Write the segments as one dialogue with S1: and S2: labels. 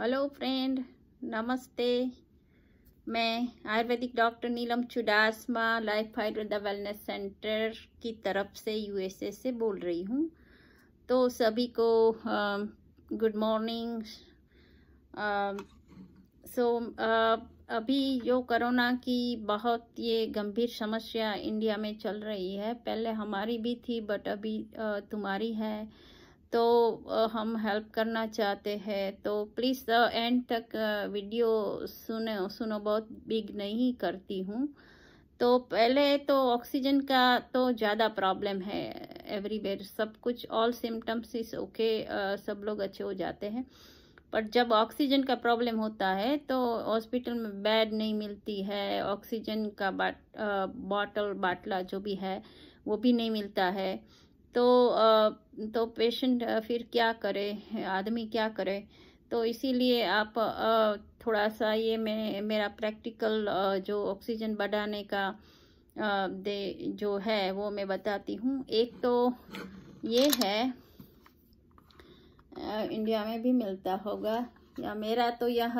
S1: hello friend नमस्ते मैं Ayurvedic doctor Neelam Chudasama life the wellness centre की तरफ से यूएसए से बोल रही हूँ तो सभी को गुड मॉर्निंग सो अभी जो कोरोना की बहुत ये गंभीर समस्या इंडिया में चल रही है पहले हमारी भी थी बट अभी uh, तुम्हारी है तो हम हेल्प करना चाहते हैं तो प्लीज़ एंड तक वीडियो सुनो सुनो बहुत बिग नहीं करती हूँ तो पहले तो ऑक्सीजन का तो ज़्यादा प्रॉब्लम है एवरीवेयर सब कुछ ऑल सिम्टम्स इस ओके सब लोग अच्छे हो जाते हैं पर जब ऑक्सीजन का प्रॉब्लम होता है तो हॉस्पिटल में बेड नहीं मिलती है ऑक्सीजन का बाट बॉटल बाटला जो भी है वो भी नहीं मिलता है तो आ, तो पेशेंट फिर क्या करे आदमी क्या करे तो इसीलिए आप थोड़ा सा ये मैं मेरा प्रैक्टिकल जो ऑक्सीजन बढ़ाने का दे जो है वो मैं बताती हूँ एक तो ये है इंडिया में भी मिलता होगा या मेरा तो यह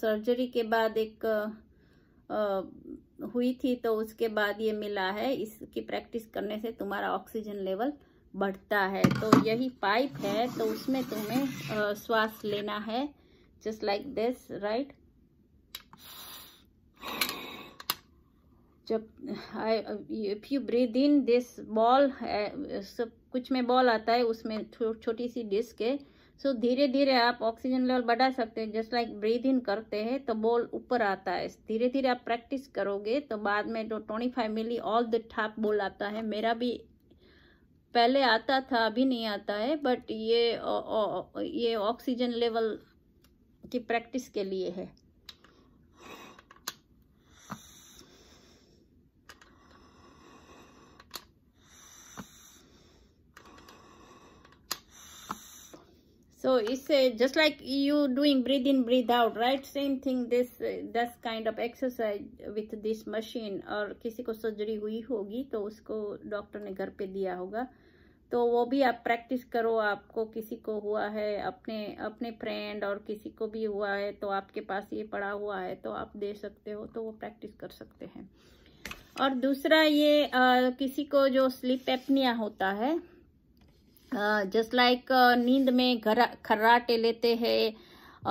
S1: सर्जरी के बाद एक हुई थी तो उसके बाद ये मिला है इसकी प्रैक्टिस करने से तुम्हारा ऑक्सीजन लेवल बढ़ता है तो यही पाइप है तो उसमें तुम्हें श्वास लेना है जस्ट लाइक दिस राइट जब if you breathe in this ball सब कुछ में बॉल आता है उसमें छो, छोटी सी डिस्क है सो धीरे धीरे आप ऑक्सीजन लेवल बढ़ा सकते हैं जस्ट लाइक ब्रीद इन करते हैं तो बॉल ऊपर आता है धीरे धीरे आप प्रैक्टिस करोगे तो बाद में जो ट्वेंटी फाइव मिली ऑल द ठाप बॉल आता है मेरा भी पहले आता था अभी नहीं आता है बट ये ओ, ओ, ये ऑक्सीजन लेवल की प्रैक्टिस के लिए है सो इससे just like you doing breathe in breathe out right same thing this this kind of exercise with this machine और किसी को सर्जरी हुई होगी तो उसको डॉक्टर ने घर पे दिया होगा तो वो भी आप प्रैक्टिस करो आपको किसी को हुआ है अपने अपने फ्रेंड और किसी को भी हुआ है तो आपके पास ये पड़ा हुआ है तो आप दे सकते हो तो वो प्रैक्टिस कर सकते हैं और दूसरा ये आ, किसी को जो स्लीप एपनिया होता है जस्ट लाइक नींद में घरा खर्राटे लेते हैं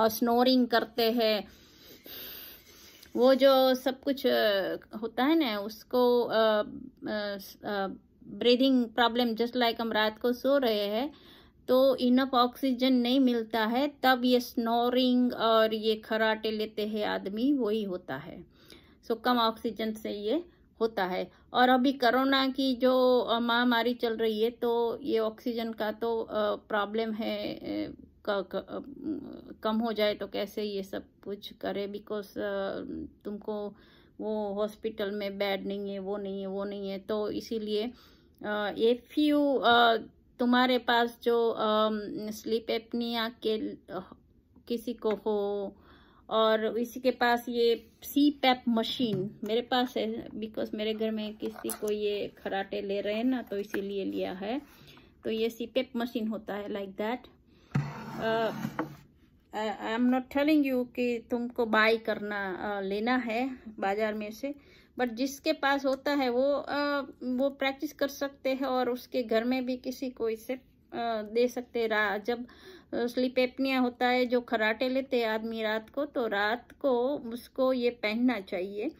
S1: और स्नोरिंग करते हैं वो जो सब कुछ होता है ना उसको आ, आ, आ, ब्रीदिंग प्रॉब्लम जस्ट लाइक हम रात को सो रहे हैं तो इनफ ऑक्सीजन नहीं मिलता है तब ये स्नोरिंग और ये खराटे लेते हैं आदमी वही होता है सो कम ऑक्सीजन से ये होता है और अभी कोरोना की जो महामारी चल रही है तो ये ऑक्सीजन का तो प्रॉब्लम है कम हो जाए तो कैसे ये सब कुछ करे बिकॉज तुमको वो हॉस्पिटल में बेड नहीं है वो नहीं है वो नहीं है तो इसीलिए इफ़ यू तुम्हारे पास जो स्लीप एपनिया के किसी को हो और इसी के पास ये सी पैप मशीन मेरे पास है बिकॉज मेरे घर में किसी को ये खराटे ले रहे हैं ना तो इसीलिए लिया है तो ये सी पैप मशीन होता है like like that I am not telling you कि तुमको बाय करना आ, uh, लेना है बाजार में से बट जिसके पास होता है वो आ, uh, वो प्रैक्टिस कर सकते हैं और उसके घर में भी किसी को इसे uh, दे सकते रा जब स्लीप एपनिया होता है जो खराटे लेते हैं आदमी रात को तो रात को उसको ये पहनना चाहिए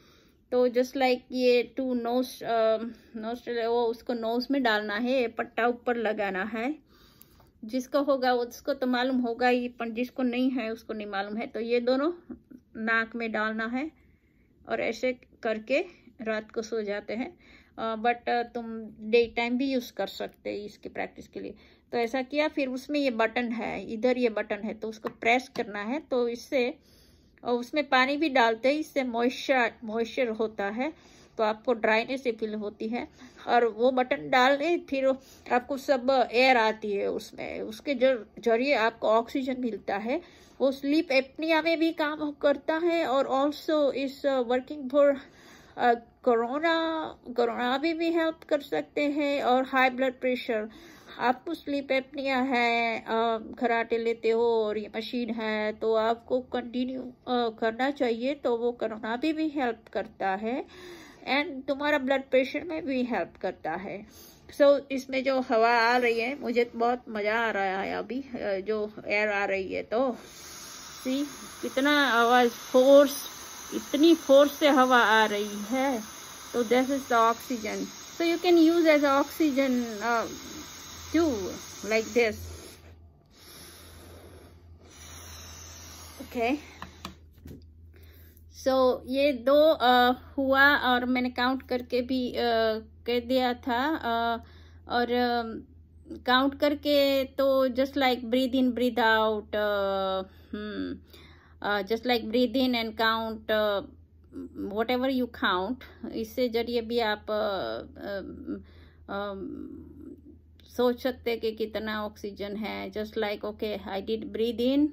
S1: तो जस्ट लाइक ये टू नोस नोस वो उसको नोस में डालना है पट्टा ऊपर लगाना है जिसको होगा उसको तो मालूम होगा ही पर जिसको नहीं है उसको नहीं मालूम है तो ये दोनों नाक में डालना है और ऐसे करके रात को सो जाते हैं बट तुम डे टाइम भी यूज़ कर सकते इसकी प्रैक्टिस के लिए तो ऐसा किया फिर उसमें ये बटन है इधर ये बटन है तो उसको प्रेस करना है तो इससे और उसमें पानी भी डालते हैं इससे मॉइस्चर मॉइस्चर होता है तो आपको ड्राइनेस भी फील होती है और वो बटन डालने फिर आपको सब एयर आती है उसमें उसके जरिए आपको ऑक्सीजन मिलता है वो स्लीप एपनिया में भी काम करता है और ऑल्सो इस वर्किंग फॉर कोरोना कोरोना भी भी हेल्प कर सकते हैं और हाई ब्लड प्रेशर आपको स्लीप एपनिया है खराटे लेते हो और ये मशीन है तो आपको कंटिन्यू करना चाहिए तो वो कोरोना भी भी हेल्प करता है एंड तुम्हारा ब्लड प्रेशर में भी हेल्प करता है सो so, इसमें जो हवा आ रही है मुझे बहुत मज़ा आ रहा है अभी जो एयर आ रही है तो सी कितना आवाज़ फोर्स इतनी फोर्स से हवा आ रही है तो this is the oxygen so you can use as oxygen to like this okay so so, ये दो आ, हुआ और मैंने काउंट करके भी आ, कह दिया था आ, और काउंट करके तो just like breathe in breathe out just like breathe in and count whatever you count इससे जरिए भी आप आ, आ, आ, सोच सकते कि कितना ऑक्सीजन है just like okay I did breathe in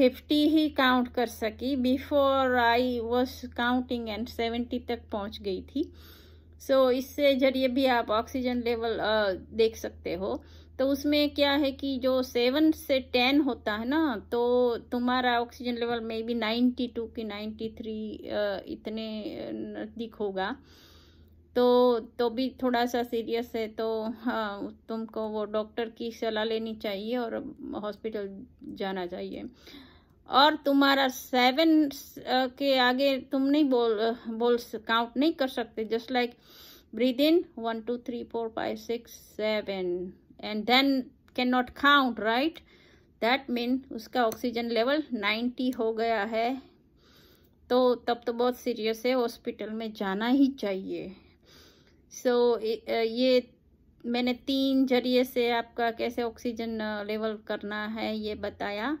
S1: fifty ही काउंट कर सकी before I was counting and seventy तक पहुंच गई थी सो so, इससे जरिए भी आप ऑक्सीजन लेवल देख सकते हो तो उसमें क्या है कि जो सेवन से टेन होता है ना तो तुम्हारा oxygen level maybe ninety two की नाइन्टी थ्री इतने नज़दीक होगा तो तो भी थोड़ा सा सीरियस है तो हाँ तुमको वो डॉक्टर की सलाह लेनी चाहिए और हॉस्पिटल जाना चाहिए और तुम्हारा सेवन के आगे तुम नहीं बोल बोल काउंट नहीं कर सकते just like breathe in one two three four five six seven and then can not count right that mean उसका ऑक्सीजन लेवल नाइन्टी हो गया है तो तब तो बहुत सीरियस है हॉस्पिटल में जाना ही चाहिए सो so, ये मैंने तीन जरिए से आपका कैसे ऑक्सीजन लेवल करना है ये बताया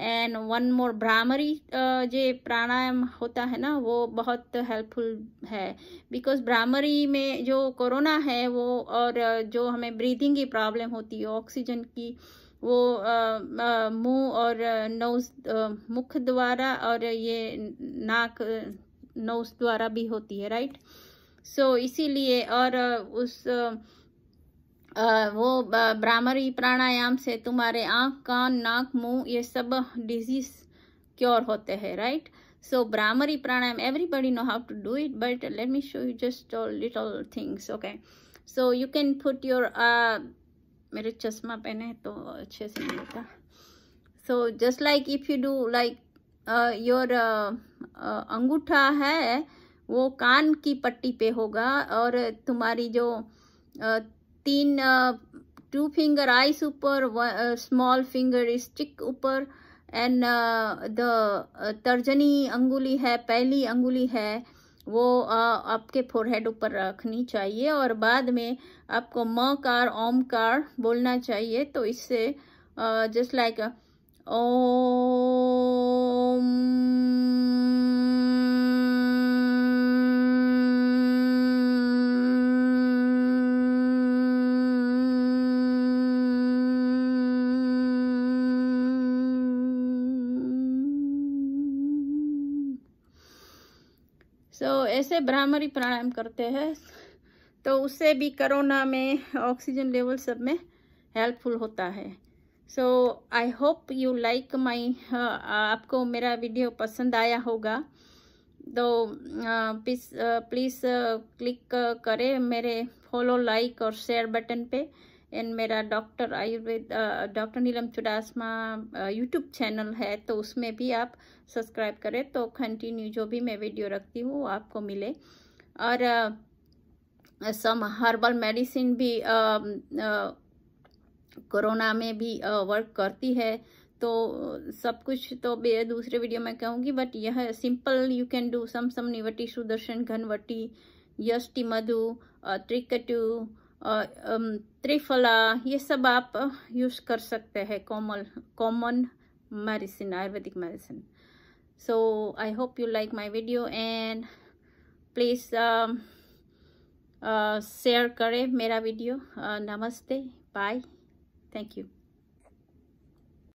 S1: एंड वन मोर भ्रामरी जो प्राणायाम होता है ना वो बहुत हेल्पफुल है बिकॉज भ्रामरी में जो कोरोना है वो और uh, जो हमें ब्रीथिंग की प्रॉब्लम होती है ऑक्सीजन की वो uh, uh, मुंह और नोज मुख द्वारा और ये नाक नोज द्वारा भी होती है राइट सो so, इसीलिए और उस वो भ्रामरी प्राणायाम से तुम्हारे आँख कान नाक मुंह ये सब डिजीज क्योर होते हैं right so Bhramari pranayama everybody know how to do it but let me show you just little things okay so you can put your मेरे चश्मा पहने तो अच्छे से नहीं होता so just like if you do like your अंगूठा है वो कान की पट्टी पे होगा और तुम्हारी जो तीन टू फिंगर आइस ऊपर स्मॉल फिंगर स्टिक ऊपर एंड द तर्जनी अंगुली है पहली अंगुली है वो आपके फोरहेड ऊपर रखनी चाहिए और बाद में आपको म कार ओम कार बोलना चाहिए तो इससे जस्ट लाइक ओ सो ऐसे ब्राह्मी प्राणायाम करते हैं तो उससे भी कोरोना में ऑक्सीजन लेवल सब में हेल्पफुल होता है so I hope you like my आपको मेरा वीडियो पसंद आया होगा तो प्लीज़ प्लीज़ क्लिक करें मेरे फॉलो लाइक और शेयर बटन पे एंड मेरा doctor Ayurveda doctor Neelam Chudasama YouTube channel है तो उसमें भी आप सब्सक्राइब करें तो कंटिन्यू जो भी मैं वीडियो रखती हूँ आपको मिले और सम हर्बल मेडिसिन भी कोरोना um, uh, में भी वर्क uh, करती है तो सब कुछ तो दूसरे वीडियो में कहूँगी बट यह simple you can do some some निवटी सुदर्शन घनवटी यष्टि मधु त्रिकटू Um, त्रिफला ये सब आप यूज uh, कर सकते हैं common common medicine Ayurvedic medicine so I hope you like my video and please share करें मेरा वीडियो uh, नमस्ते बाय थैंक यू